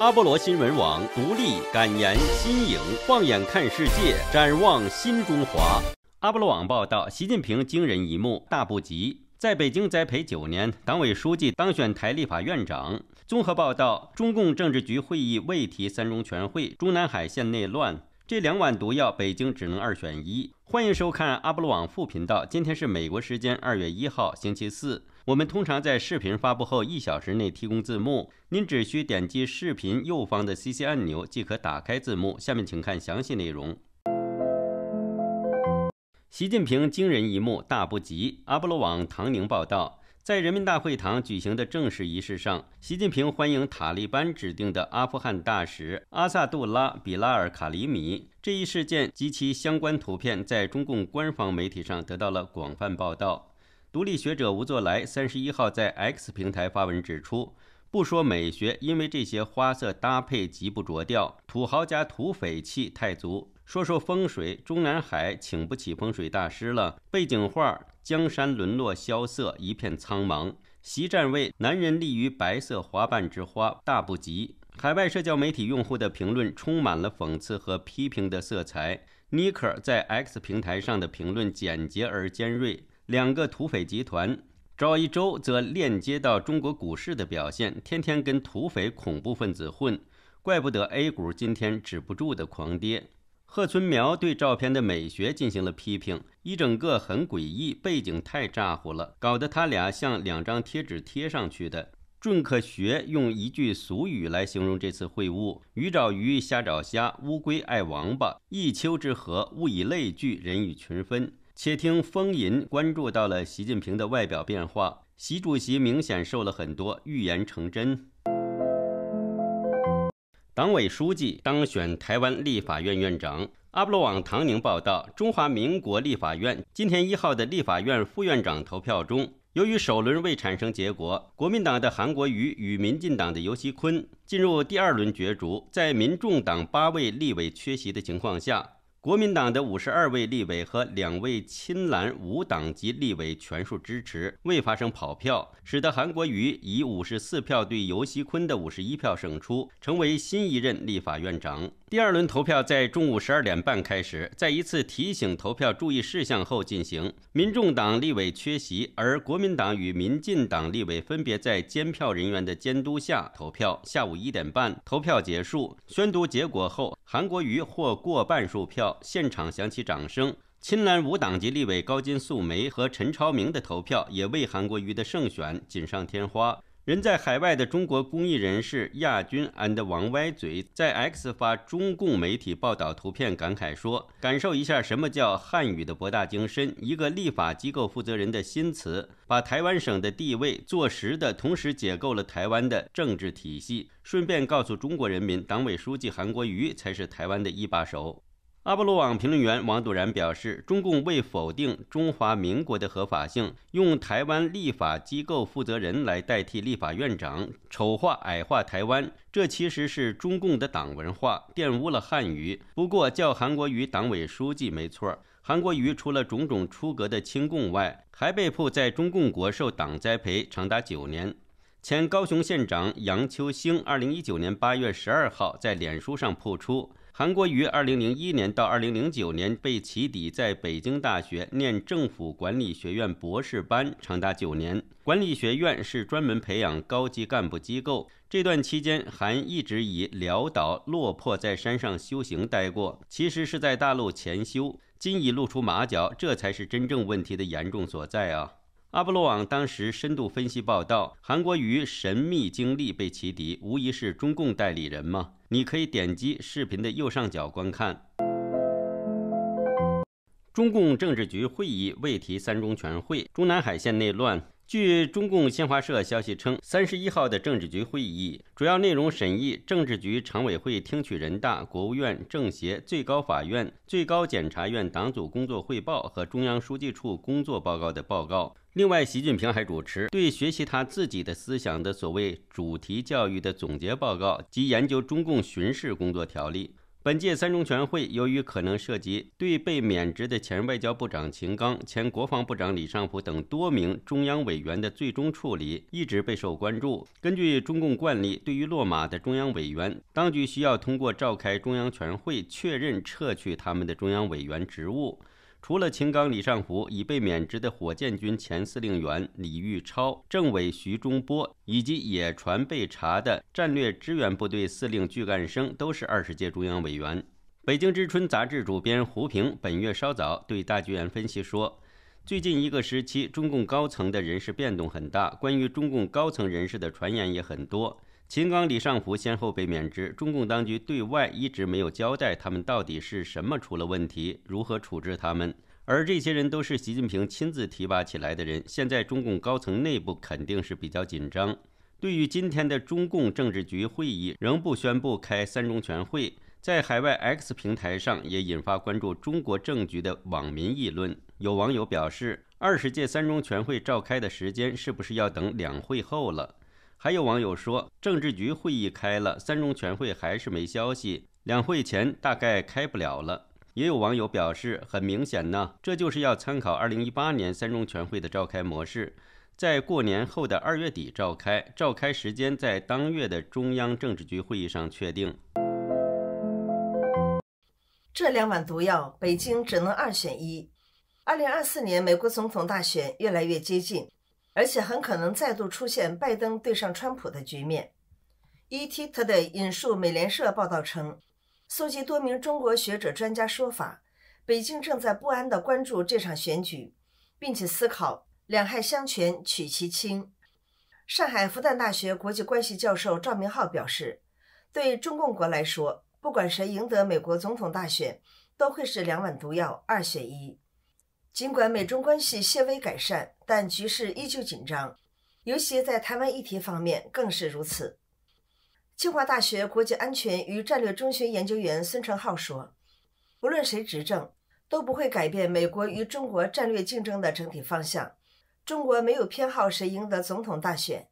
阿波罗新闻网独立感言新颖，放眼看世界，展望新中华。阿波罗网报道：习近平惊人一幕大不及，在北京栽培九年，党委书记当选台立法院长。综合报道：中共政治局会议未提三中全会，中南海现内乱。这两碗毒药，北京只能二选一。欢迎收看阿波罗网副频道。今天是美国时间二月一号，星期四。我们通常在视频发布后一小时内提供字幕，您只需点击视频右方的 CC 按钮即可打开字幕。下面请看详细内容。习近平惊人一幕大不及，阿波罗网唐宁报道，在人民大会堂举行的正式仪式上，习近平欢迎塔利班指定的阿富汗大使阿萨杜拉·比拉尔·卡里米。这一事件及其相关图片在中共官方媒体上得到了广泛报道。独立学者吴作来三十一号在 X 平台发文指出，不说美学，因为这些花色搭配极不着调，土豪加土匪气太足。说说风水，中南海请不起风水大师了。背景画，江山沦落萧瑟，一片苍茫。席站位，男人立于白色花瓣之花，大不吉。海外社交媒体用户的评论充满了讽刺和批评的色彩。n i 在 X 平台上的评论简洁而尖锐。两个土匪集团，赵一舟则链接到中国股市的表现，天天跟土匪恐怖分子混，怪不得 A 股今天止不住的狂跌。贺春苗对照片的美学进行了批评，一整个很诡异，背景太咋呼了，搞得他俩像两张贴纸贴上去的。俊可学用一句俗语来形容这次会晤：鱼找鱼，虾找虾，乌龟爱王八，一丘之貉。物以类聚，人以群分。且听风吟关注到了习近平的外表变化，习主席明显瘦了很多，预言成真。党委书记当选台湾立法院院长。阿波罗网唐宁报道，中华民国立法院今天一号的立法院副院长投票中，由于首轮未产生结果，国民党的韩国瑜与民进党的游锡堃进入第二轮角逐，在民众党八位立委缺席的情况下。国民党的五十二位立委和两位亲蓝无党籍立委全数支持，未发生跑票，使得韩国瑜以五十四票对尤熙坤的五十一票胜出，成为新一任立法院长。第二轮投票在中午十二点半开始，在一次提醒投票注意事项后进行。民众党立委缺席，而国民党与民进党立委分别在监票人员的监督下投票。下午一点半，投票结束，宣读结果后，韩国瑜获过半数票，现场响起掌声。亲蓝五党籍立委高金素梅和陈超明的投票也为韩国瑜的胜选锦上添花。人在海外的中国公益人士亚军 and 王歪嘴在 X 发中共媒体报道图片，感慨说：“感受一下什么叫汉语的博大精深。一个立法机构负责人的新词，把台湾省的地位坐实的同时，解构了台湾的政治体系。顺便告诉中国人民，党委书记韩国瑜才是台湾的一把手。”阿波罗网评论员王笃然表示，中共未否定中华民国的合法性，用台湾立法机构负责人来代替立法院长，丑化矮化台湾，这其实是中共的党文化玷污了汉语。不过叫韩国瑜党委书记没错，韩国瑜除了种种出格的亲共外，还被迫在中共国受党栽培长达九年。前高雄县长杨秋兴二零一九年八月十二号在脸书上曝出。韩国于二零零一年到二零零九年被起底，在北京大学念政府管理学院博士班，长达九年。管理学院是专门培养高级干部机构。这段期间，韩一直以潦倒落魄在山上修行待过，其实是在大陆潜修。今已露出马脚，这才是真正问题的严重所在啊！阿波罗网当时深度分析报道：韩国瑜神秘经历被奇敌，无疑是中共代理人吗？你可以点击视频的右上角观看。中共政治局会议未提三中全会，中南海线内乱。据中共新华社消息称，三十一号的政治局会议主要内容审议政治局常委会听取人大、国务院、政协、最高法院、最高检察院党组工作汇报和中央书记处工作报告的报告。另外，习近平还主持对学习他自己的思想的所谓主题教育的总结报告及研究中共巡视工作条例。本届三中全会，由于可能涉及对被免职的前外交部长秦刚、前国防部长李尚福等多名中央委员的最终处理，一直备受关注。根据中共惯例，对于落马的中央委员，当局需要通过召开中央全会确认撤去他们的中央委员职务。除了秦刚、李尚福已被免职的火箭军前司令员李玉超、政委徐中波，以及野传被查的战略支援部队司令巨干生，都是二十届中央委员。《北京之春》杂志主编胡平本月稍早对大剧院分析说，最近一个时期，中共高层的人事变动很大，关于中共高层人士的传言也很多。秦刚、李尚福先后被免职，中共当局对外一直没有交代他们到底是什么出了问题，如何处置他们。而这些人都是习近平亲自提拔起来的人，现在中共高层内部肯定是比较紧张。对于今天的中共政治局会议仍不宣布开三中全会，在海外 X 平台上也引发关注中国政局的网民议论。有网友表示，二十届三中全会召开的时间是不是要等两会后了？还有网友说，政治局会议开了，三中全会还是没消息，两会前大概开不了了。也有网友表示，很明显呢，这就是要参考2018年三中全会的召开模式，在过年后的二月底召开，召开时间在当月的中央政治局会议上确定。这两碗毒药，北京只能二选一。2024年美国总统大选越来越接近。而且很可能再度出现拜登对上川普的局面。伊提特引述美联社报道称，搜集多名中国学者专家说法，北京正在不安地关注这场选举，并且思考两害相权取其轻。上海复旦大学国际关系教授赵明浩表示，对中共国来说，不管谁赢得美国总统大选，都会是两碗毒药二选一。尽管美中关系略微改善，但局势依旧紧张，尤其在台湾议题方面更是如此。清华大学国际安全与战略中心研究员孙成浩说：“无论谁执政，都不会改变美国与中国战略竞争的整体方向。中国没有偏好谁赢得总统大选，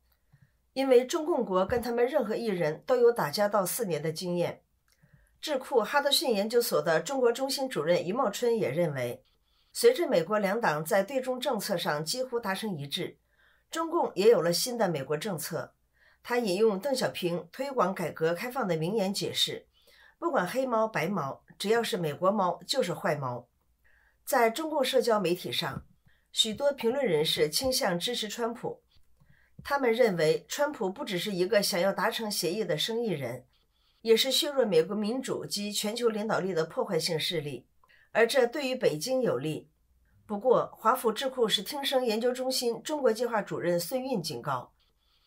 因为中共国跟他们任何一人都有打架到四年的经验。”智库哈德逊研究所的中国中心主任余茂春也认为。随着美国两党在对中政策上几乎达成一致，中共也有了新的美国政策。他引用邓小平推广改革开放的名言解释：“不管黑猫白猫，只要是美国猫就是坏猫。”在中共社交媒体上，许多评论人士倾向支持川普。他们认为，川普不只是一个想要达成协议的生意人，也是削弱美国民主及全球领导力的破坏性势力。而这对于北京有利。不过，华府智库是听声研究中心中国计划主任孙运警告，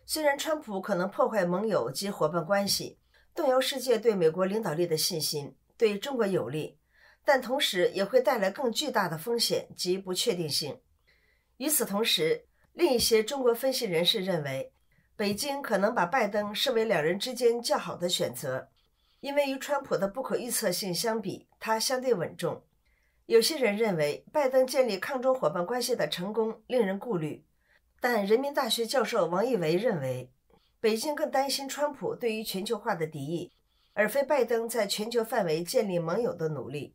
虽然川普可能破坏盟友及伙伴关系，动摇世界对美国领导力的信心，对中国有利，但同时也会带来更巨大的风险及不确定性。与此同时，另一些中国分析人士认为，北京可能把拜登视为两人之间较好的选择，因为与川普的不可预测性相比，他相对稳重。有些人认为，拜登建立抗中伙伴关系的成功令人顾虑，但人民大学教授王一维认为，北京更担心川普对于全球化的敌意，而非拜登在全球范围建立盟友的努力。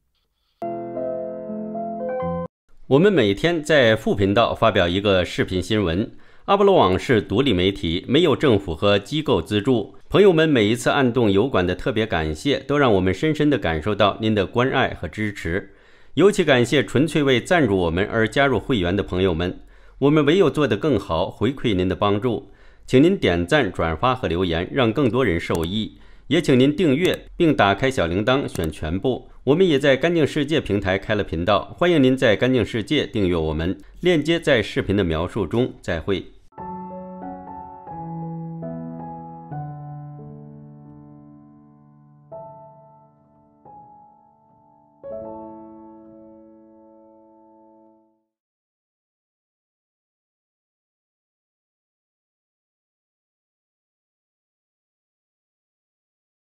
我们每天在副频道发表一个视频新闻。阿波罗网是独立媒体，没有政府和机构资助。朋友们每一次按动油管的特别感谢，都让我们深深地感受到您的关爱和支持。尤其感谢纯粹为赞助我们而加入会员的朋友们，我们唯有做得更好回馈您的帮助，请您点赞、转发和留言，让更多人受益。也请您订阅并打开小铃铛，选全部。我们也在干净世界平台开了频道，欢迎您在干净世界订阅我们，链接在视频的描述中。再会。